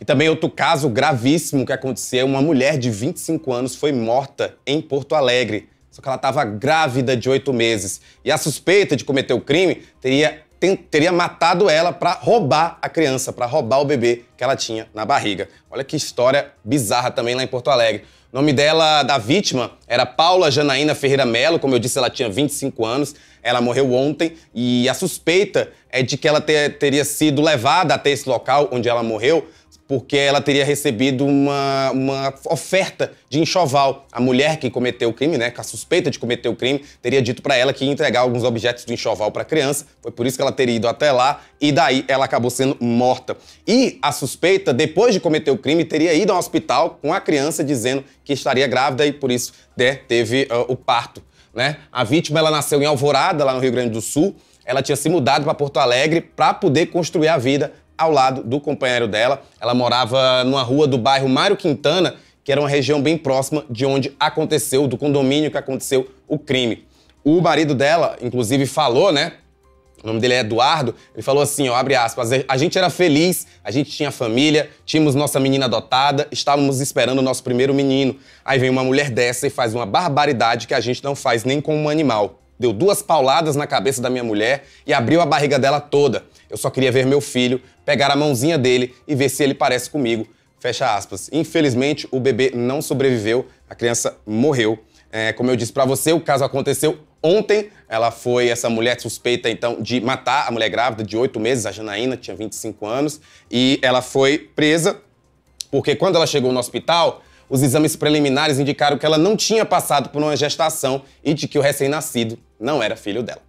E também outro caso gravíssimo que aconteceu: uma mulher de 25 anos foi morta em Porto Alegre. Só que ela estava grávida de oito meses. E a suspeita de cometer o crime teria, tem, teria matado ela para roubar a criança, para roubar o bebê que ela tinha na barriga. Olha que história bizarra também lá em Porto Alegre. O nome dela, da vítima, era Paula Janaína Ferreira Melo, como eu disse, ela tinha 25 anos, ela morreu ontem e a suspeita é de que ela ter, teria sido levada até esse local onde ela morreu porque ela teria recebido uma, uma oferta de enxoval. A mulher que cometeu o crime, né, com a suspeita de cometer o crime, teria dito para ela que ia entregar alguns objetos do enxoval para a criança. Foi por isso que ela teria ido até lá e daí ela acabou sendo morta. E a suspeita, depois de cometer o crime, teria ido ao hospital com a criança dizendo que estaria grávida e por isso né, teve uh, o parto. Né? A vítima ela nasceu em Alvorada, lá no Rio Grande do Sul. Ela tinha se mudado para Porto Alegre para poder construir a vida ao lado do companheiro dela. Ela morava numa rua do bairro Mário Quintana, que era uma região bem próxima de onde aconteceu, do condomínio que aconteceu o crime. O marido dela, inclusive, falou, né? O nome dele é Eduardo. Ele falou assim, ó, abre aspas, a gente era feliz, a gente tinha família, tínhamos nossa menina adotada, estávamos esperando o nosso primeiro menino. Aí vem uma mulher dessa e faz uma barbaridade que a gente não faz nem com um animal deu duas pauladas na cabeça da minha mulher e abriu a barriga dela toda. Eu só queria ver meu filho, pegar a mãozinha dele e ver se ele parece comigo. Fecha aspas. Infelizmente, o bebê não sobreviveu, a criança morreu. É, como eu disse para você, o caso aconteceu ontem. Ela foi essa mulher suspeita, então, de matar a mulher grávida de oito meses, a Janaína, tinha 25 anos, e ela foi presa porque quando ela chegou no hospital, os exames preliminares indicaram que ela não tinha passado por uma gestação e de que o recém-nascido não era filho dela.